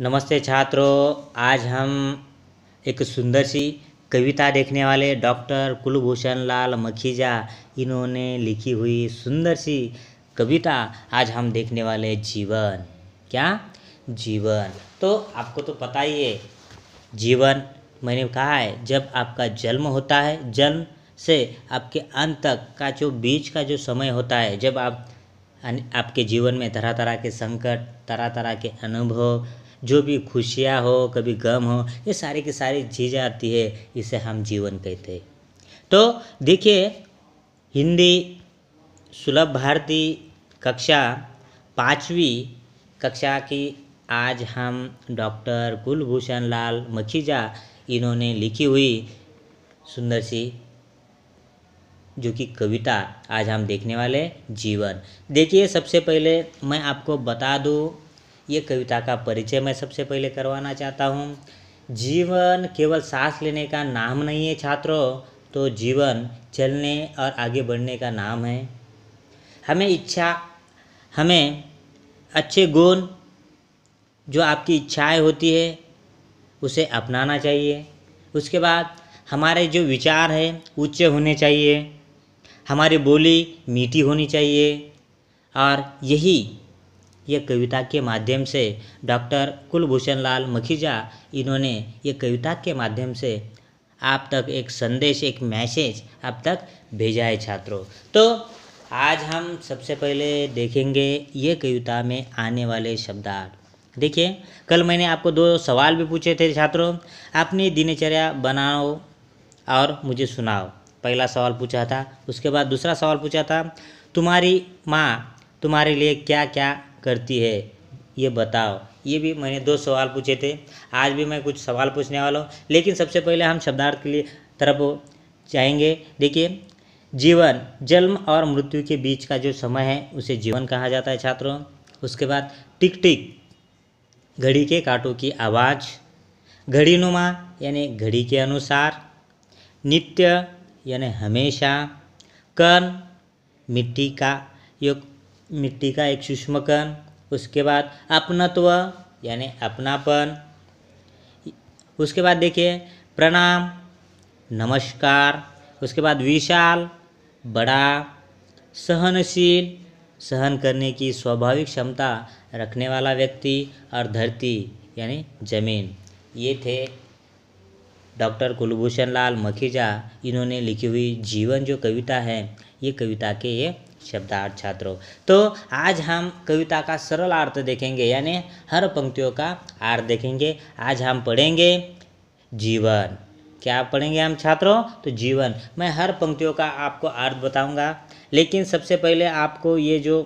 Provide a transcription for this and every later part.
नमस्ते छात्रों आज हम एक सुंदर सी कविता देखने वाले डॉक्टर कुलभूषण लाल मखीजा इन्होंने लिखी हुई सुंदर सी कविता आज हम देखने वाले जीवन क्या जीवन तो आपको तो पता ही है जीवन मैंने कहा है जब आपका जन्म होता है जन्म से आपके अंत तक का जो बीच का जो समय होता है जब आप आपके जीवन में तरह तरह के संकट तरह तरह के अनुभव जो भी खुशियाँ हो कभी गम हो ये सारी की सारी चीज़ें आती है इसे हम जीवन कहते हैं तो देखिए हिंदी सुलभ भारती कक्षा पाँचवीं कक्षा की आज हम डॉक्टर कुलभूषण लाल मखीजा इन्होंने लिखी हुई सुंदर सी जो कि कविता आज हम देखने वाले जीवन देखिए सबसे पहले मैं आपको बता दूँ ये कविता का परिचय मैं सबसे पहले करवाना चाहता हूँ जीवन केवल सांस लेने का नाम नहीं है छात्रों तो जीवन चलने और आगे बढ़ने का नाम है हमें इच्छा हमें अच्छे गुण जो आपकी इच्छाएं होती है उसे अपनाना चाहिए उसके बाद हमारे जो विचार हैं ऊँचे होने चाहिए हमारी बोली मीठी होनी चाहिए और यही ये कविता के माध्यम से डॉक्टर कुलभूषण लाल मखीजा इन्होंने ये कविता के माध्यम से आप तक एक संदेश एक मैसेज आप तक भेजा है छात्रों तो आज हम सबसे पहले देखेंगे ये कविता में आने वाले शब्दार्थ देखिए कल मैंने आपको दो सवाल भी पूछे थे छात्रों अपनी दिनचर्या बनाओ और मुझे सुनाओ पहला सवाल पूछा था उसके बाद दूसरा सवाल पूछा था तुम्हारी माँ तुम्हारे लिए क्या क्या करती है ये बताओ ये भी मैंने दो सवाल पूछे थे आज भी मैं कुछ सवाल पूछने वाला हूँ लेकिन सबसे पहले हम शब्दार्थ के लिए तरफ चाहेंगे देखिए जीवन जन्म और मृत्यु के बीच का जो समय है उसे जीवन कहा जाता है छात्रों उसके बाद टिक टिक घड़ी के कांटों की आवाज़ घड़ी नुमा यानी घड़ी के अनुसार नित्य यानी हमेशा कर्ण मिट्टी का योग मिट्टी का एक सूक्ष्मकण उसके बाद अपनत्व यानी अपनापन उसके बाद देखिए प्रणाम नमस्कार उसके बाद विशाल बड़ा सहनशील सहन करने की स्वाभाविक क्षमता रखने वाला व्यक्ति और धरती यानी जमीन ये थे डॉक्टर कुलभूषण लाल मखीजा इन्होंने लिखी हुई जीवन जो कविता है ये कविता के ये शब्दार्थ छात्रों तो आज हम कविता का सरल अर्थ देखेंगे यानी हर पंक्तियों का अर्थ देखेंगे आज हम पढ़ेंगे जीवन क्या पढ़ेंगे हम छात्रों तो जीवन मैं हर पंक्तियों का आपको अर्थ बताऊंगा लेकिन सबसे पहले आपको ये जो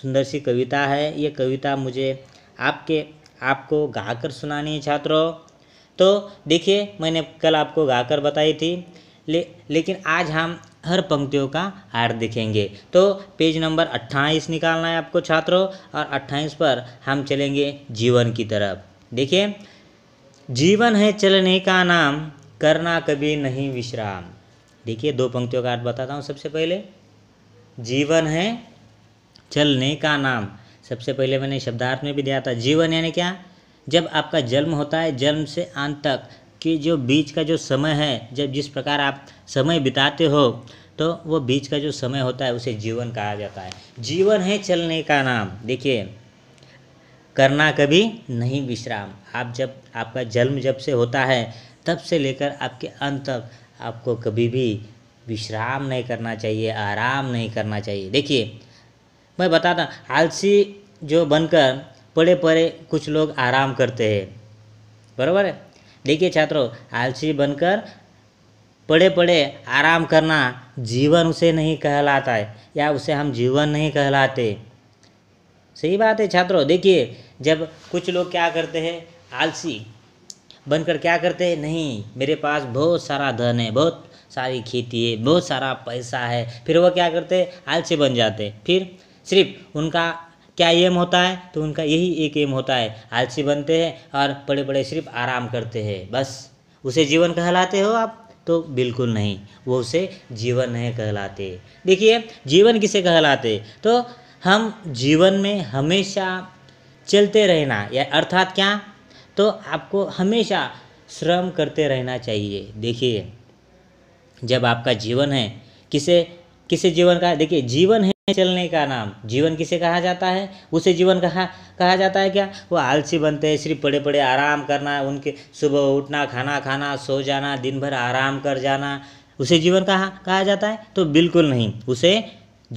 सुंदर सी कविता है ये कविता मुझे आपके आपको गाकर सुनानी है छात्रों तो देखिए मैंने कल आपको गाकर बताई थी ले, लेकिन आज हम हर पंक्तियों का हार दिखेंगे तो पेज नंबर अट्ठाईस निकालना है आपको छात्रों और अट्ठाईस पर हम चलेंगे जीवन की तरफ देखिए जीवन है चलने का नाम करना कभी नहीं विश्राम देखिए दो पंक्तियों का अर्थ बताता हूँ सबसे पहले जीवन है चलने का नाम सबसे पहले मैंने शब्दार्थ में भी दिया था जीवन यानी क्या जब आपका जन्म होता है जन्म से अंत तक कि जो बीच का जो समय है जब जिस प्रकार आप समय बिताते हो तो वो बीच का जो समय होता है उसे जीवन कहा जाता है जीवन है चलने का नाम देखिए करना कभी नहीं विश्राम आप जब आपका जन्म जब से होता है तब से लेकर आपके अंत तक आपको कभी भी विश्राम नहीं करना चाहिए आराम नहीं करना चाहिए देखिए मैं बताता आलसी जो बनकर पड़े पड़े कुछ लोग आराम करते हैं बराबर है देखिए छात्रों आलसी बनकर पड़े पड़े आराम करना जीवन उसे नहीं कहलाता है या उसे हम जीवन नहीं कहलाते सही बात है छात्रों देखिए जब कुछ लोग क्या करते हैं आलसी बनकर क्या करते हैं नहीं मेरे पास बहुत सारा धन है बहुत सारी खेती है बहुत सारा पैसा है फिर वो क्या करते आलसी बन जाते फिर सिर्फ उनका क्या एम होता है तो उनका यही एक एम होता है आलसी बनते हैं और बड़े बड़े सिर्फ आराम करते हैं बस उसे जीवन कहलाते हो आप तो बिल्कुल नहीं वो उसे जीवन नहीं कहलाते देखिए जीवन किसे कहलाते तो हम जीवन में हमेशा चलते रहना या अर्थात क्या तो आपको हमेशा श्रम करते रहना चाहिए देखिए जब आपका जीवन है किसे किसे जीवन का देखिए जीवन है चलने का नाम जीवन किसे कहा जाता है उसे जीवन कहा कहा जाता है क्या वो आलसी बनते हैं सिर्फ पड़े पड़े आराम करना उनके सुबह उठना खाना खाना सो जाना दिन भर आराम कर जाना उसे जीवन कहा कहा जाता है तो बिल्कुल नहीं उसे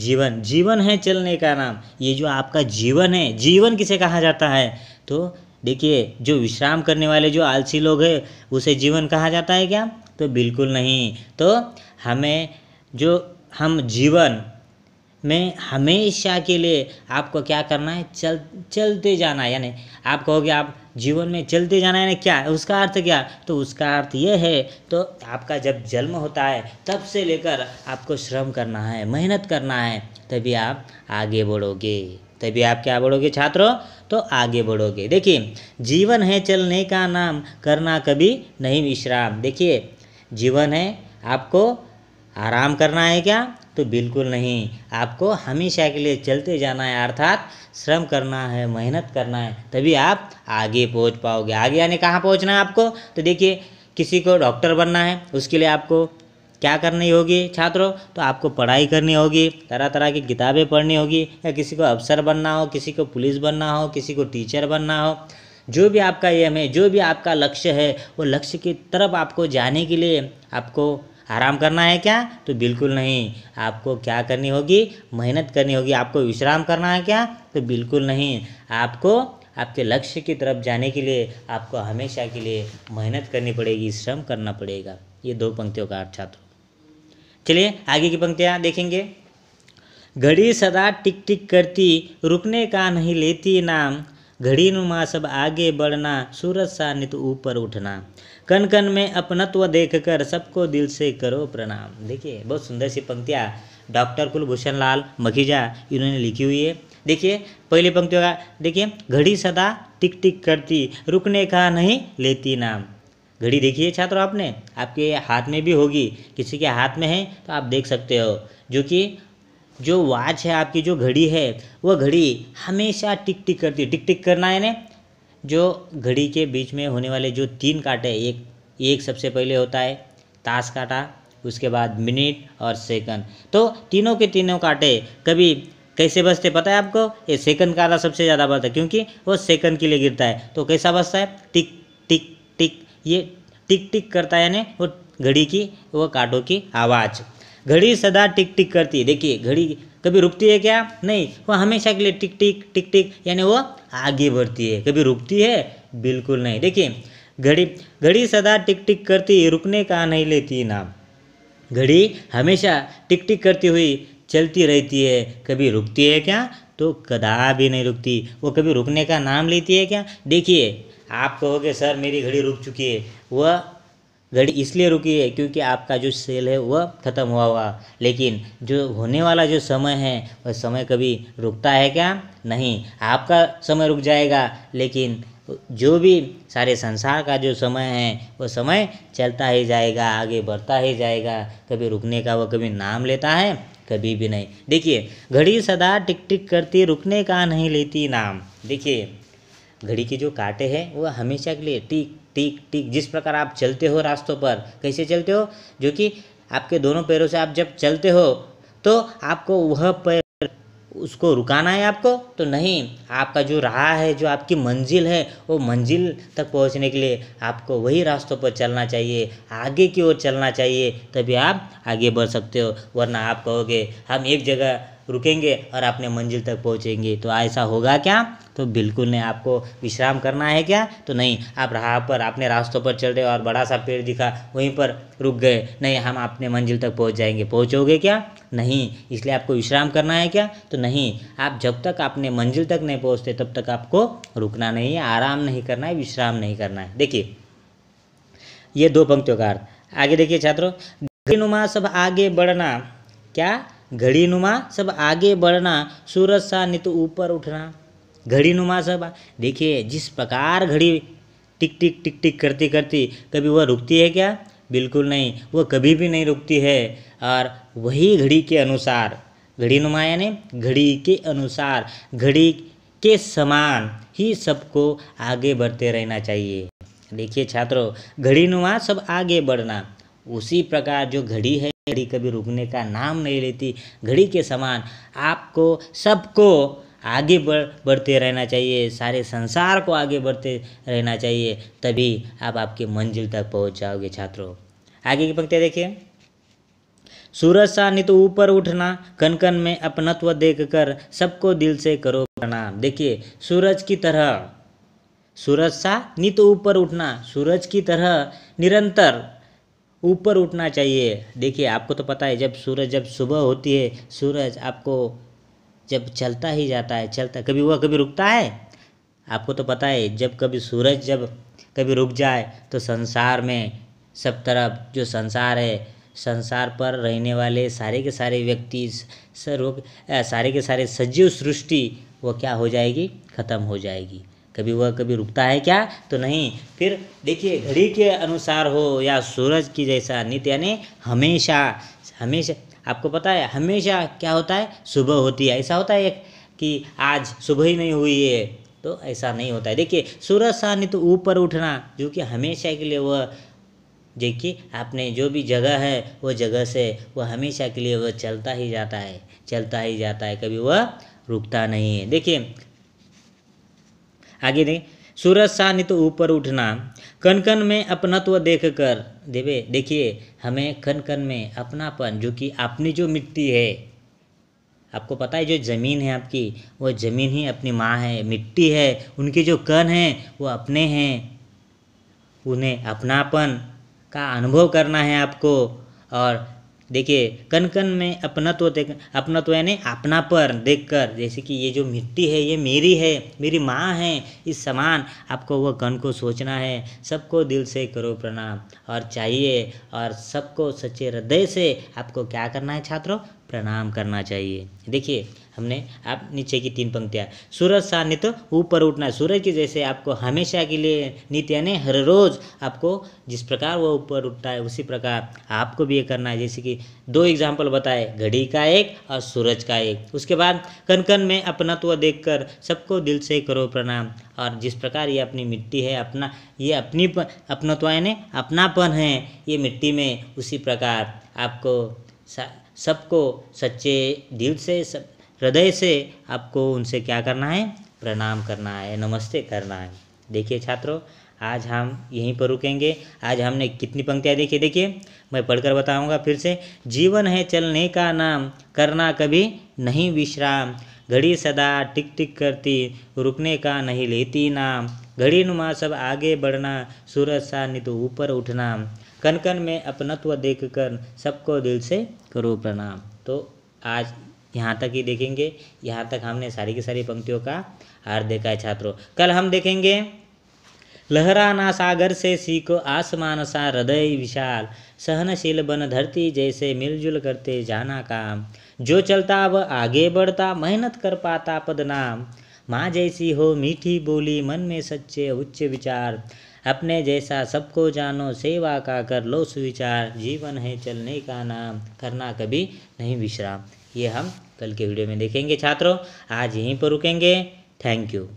जीवन जीवन है चलने का नाम ये जो आपका जीवन है जीवन किसे कहा जाता है तो देखिए जो विश्राम करने वाले जो आलसी लोग हैं उसे जीवन कहा जाता है क्या तो बिल्कुल नहीं तो हमें जो हम जीवन में हमेशा के लिए आपको क्या करना है चल चलते जाना है यानी आप कहोगे आप जीवन में चलते जाना यानी क्या है उसका अर्थ क्या तो उसका अर्थ ये है तो आपका जब जन्म होता है तब से लेकर आपको श्रम करना है मेहनत करना है तभी आप आगे बढ़ोगे तभी आप क्या बढ़ोगे छात्रों तो आगे बढ़ोगे देखिए जीवन है चलने का नाम करना कभी नहीं विश्राम देखिए जीवन है आपको आराम करना है क्या तो बिल्कुल नहीं आपको हमेशा के लिए चलते जाना है अर्थात श्रम करना है मेहनत करना है तभी आप आगे पहुंच पाओगे आगे यानी कहाँ पहुंचना है आपको तो देखिए किसी को डॉक्टर बनना है उसके लिए आपको क्या करनी होगी छात्रों तो आपको पढ़ाई करनी होगी तरह तरह की किताबें पढ़नी होगी या किसी को अफसर बनना हो किसी को पुलिस बनना हो किसी को टीचर बनना हो जो भी आपका एम है जो भी आपका लक्ष्य है वो लक्ष्य की तरफ आपको जाने के लिए आपको आराम करना है क्या तो बिल्कुल नहीं आपको क्या करनी होगी मेहनत करनी होगी आपको विश्राम करना है क्या तो बिल्कुल नहीं आपको आपके लक्ष्य की तरफ जाने के लिए आपको हमेशा के लिए मेहनत करनी पड़ेगी श्रम करना पड़ेगा ये दो पंक्तियों का अर्थ छात्र चलिए आगे की पंक्तियाँ देखेंगे घड़ी सदा टिक टिक करती रुकने का नहीं लेती नाम घड़ीनुमा सब आगे बढ़ना सूरज सा नित ऊपर उठना कन कन में अपनत्व देखकर सबको दिल से करो प्रणाम देखिए बहुत सुंदर सी पंक्तियाँ डॉक्टर कुलभूषण लाल मखीजा इन्होंने लिखी हुई है देखिए पहली पंक्ति होगा देखिए घड़ी सदा टिक टिक करती रुकने का नहीं लेती नाम घड़ी देखिए छात्रों आपने आपके हाथ में भी होगी किसी के हाथ में है तो आप देख सकते हो जो कि जो वॉच है आपकी जो घड़ी है वह घड़ी हमेशा टिक टिक करती है टिक टिक करना है ना जो घड़ी के बीच में होने वाले जो तीन कांटे एक एक सबसे पहले होता है ताश कांटा उसके बाद मिनट और सेकंड तो तीनों के तीनों कांटे कभी कैसे बचते पता है आपको ये सेकंड काटा सबसे ज़्यादा बचता है क्योंकि वो सेकंड के लिए गिरता है तो कैसा बचता है टिक टिक टिक ये टिक टिक करता है यानी वो घड़ी की वो कांटों की आवाज़ घड़ी सदा टिक टिक करती है देखिए घड़ी कभी रुकती है क्या नहीं वो हमेशा के लिए टिक टिक टिक टिक यानी वो आगे बढ़ती है कभी रुकती है बिल्कुल नहीं देखिए घड़ी घड़ी सदा टिक टिक करती रुकने का नहीं लेती नाम घड़ी हमेशा टिक टिक करती हुई चलती रहती है कभी रुकती है क्या तो कदा भी नहीं रुकती वो कभी रुकने का नाम लेती है क्या देखिए आप कहोगे सर मेरी घड़ी रुक चुकी है वह घड़ी इसलिए रुकी है क्योंकि आपका जो सेल है वह ख़त्म हुआ हुआ लेकिन जो होने वाला जो समय है वह समय कभी रुकता है क्या नहीं आपका समय रुक जाएगा लेकिन जो भी सारे संसार का जो समय है वो समय चलता ही जाएगा आगे बढ़ता ही जाएगा कभी रुकने का वो कभी नाम लेता है कभी भी नहीं देखिए घड़ी सदा टिक टिक करती रुकने का नहीं लेती नाम देखिए घड़ी की जो कांटे हैं वह हमेशा के लिए टिक टिक टिक जिस प्रकार आप चलते हो रास्तों पर कैसे चलते हो जो कि आपके दोनों पैरों से आप जब चलते हो तो आपको वह पैर उसको रुकाना है आपको तो नहीं आपका जो राह है जो आपकी मंजिल है वो मंजिल तक पहुंचने के लिए आपको वही रास्तों पर चलना चाहिए आगे की ओर चलना चाहिए तभी आप आगे बढ़ सकते हो वरना आप कहोगे हम एक जगह रुकेंगे और अपने मंजिल तक पहुँचेंगे तो ऐसा होगा क्या तो बिल्कुल नहीं आपको विश्राम करना है क्या तो नहीं आप राह पर अपने रास्तों पर चल रहे और बड़ा सा पेड़ दिखा वहीं पर रुक गए नहीं हम अपने मंजिल तक पहुँच जाएंगे पहुँचोगे क्या नहीं इसलिए आपको विश्राम करना है क्या तो नहीं आप जब तक अपने मंजिल तक नहीं पहुँचते तब तक आपको रुकना नहीं है आराम नहीं करना है विश्राम नहीं करना है देखिए ये दो पंक्तियों का आगे देखिए छात्रों नुमा सब आगे बढ़ना क्या घड़ी नुमा सब आगे बढ़ना सूरज सा नित ऊपर उठना घड़ी नुमा सब देखिए जिस प्रकार घड़ी टिक टिक टिक टिक करती करती कभी वह रुकती है क्या बिल्कुल नहीं वह कभी भी नहीं रुकती है और वही घड़ी के अनुसार घड़ी नुमा यानी घड़ी के अनुसार घड़ी के समान ही सबको आगे बढ़ते रहना चाहिए देखिए छात्रों घड़ी नुमा सब आगे बढ़ना उसी प्रकार जो घड़ी है घड़ी कभी रुकने का नाम नहीं लेती घड़ी के समान आपको सबको आगे बढ़ बढ़ते रहना चाहिए सारे संसार को आगे बढ़ते रहना चाहिए तभी आप आपके मंजिल तक पहुंच जाओगे छात्रों आगे की पंक्तियाँ देखिए सूरज सा तो ऊपर उठना कन कन में अपनत्व देख कर सबको दिल से करो प्रणाम देखिए सूरज की तरह सूरज सा तो ऊपर उठना सूरज की तरह निरंतर ऊपर उठना चाहिए देखिए आपको तो पता है जब सूरज जब सुबह होती है सूरज आपको जब चलता ही जाता है चलता कभी वह कभी रुकता है आपको तो पता है जब कभी सूरज जब कभी रुक जाए तो संसार में सब तरफ जो संसार है संसार पर रहने वाले सारे के सारे व्यक्ति सर सारे के सारे सजीव सृष्टि वो क्या हो जाएगी ख़त्म हो जाएगी कभी वह कभी रुकता है क्या तो नहीं फिर देखिए घड़ी के अनुसार हो या सूरज की जैसा नित्य यानी हमेशा हमेशा आपको पता है हमेशा क्या होता है सुबह होती है ऐसा होता है एक कि आज सुबह ही नहीं हुई है तो ऐसा नहीं होता है देखिए सूरज सा नित्य ऊपर उठना जो कि हमेशा के लिए वह देखिए आपने जो भी जगह है वह जगह से वह हमेशा के लिए वह चलता ही जाता है चलता ही जाता है कभी वह रुकता नहीं है देखिए आगे दें सूरज सा नित ऊपर उठना कन कन में अपनत्व देख कर देवे देखिए हमें कन कन में अपनापन जो कि अपनी जो मिट्टी है आपको पता है जो ज़मीन है आपकी वो ज़मीन ही अपनी माँ है मिट्टी है उनके जो कण हैं वो अपने हैं उन्हें अपनापन का अनुभव करना है आपको और देखिए कन कन में अपना तो देख अपना तो यानी पर देख कर जैसे कि ये जो मिट्टी है ये मेरी है मेरी माँ है इस समान आपको वह कन को सोचना है सबको दिल से करो प्रणाम और चाहिए और सबको सच्चे हृदय से आपको क्या करना है छात्रों प्रणाम करना चाहिए देखिए हमने आप नीचे की तीन पंक्तियाँ सूरज सा नित ऊपर उठना सूरज की जैसे आपको हमेशा के लिए नित यानी हर रोज़ आपको जिस प्रकार वह ऊपर उठता है उसी प्रकार आपको भी ये करना है जैसे कि दो एग्जाम्पल बताए घड़ी का एक और सूरज का एक उसके बाद कन कन में अपनत्व देख कर सबको दिल से करो प्रणाम और जिस प्रकार ये अपनी मिट्टी है अपना ये अपनी अपनत्व यानी अपनापन है ये मिट्टी में उसी प्रकार आपको सबको सच्चे दिल से सब हृदय से आपको उनसे क्या करना है प्रणाम करना है नमस्ते करना है देखिए छात्रों आज हम यहीं पर रुकेंगे आज हमने कितनी पंक्तियाँ देखी देखिए मैं पढ़कर बताऊंगा फिर से जीवन है चलने का नाम करना कभी नहीं विश्राम घड़ी सदा टिक टिक करती रुकने का नहीं लेती नाम घड़ी नुमा सब आगे बढ़ना सूरज सा नित ऊपर उठना कन कन में अपनत्व देख कर सबको दिल से करो प्रणाम तो आज यहाँ तक ही देखेंगे यहाँ तक हमने सारी की सारी पंक्तियों का हार देखा है छात्रों कल हम देखेंगे लहराना सागर से सीखो आसमान सा हृदय विशाल सहनशील बन धरती जैसे मिलजुल करते जाना काम जो चलता वह आगे बढ़ता मेहनत कर पाता पदनाम माँ जैसी हो मीठी बोली मन में सच्चे उच्च विचार अपने जैसा सबको जानो सेवा का कर लो सुविचार जीवन है चलने का नाम करना कभी नहीं विश्राम ये हम कल के वीडियो में देखेंगे छात्रों आज यहीं पर रुकेंगे थैंक यू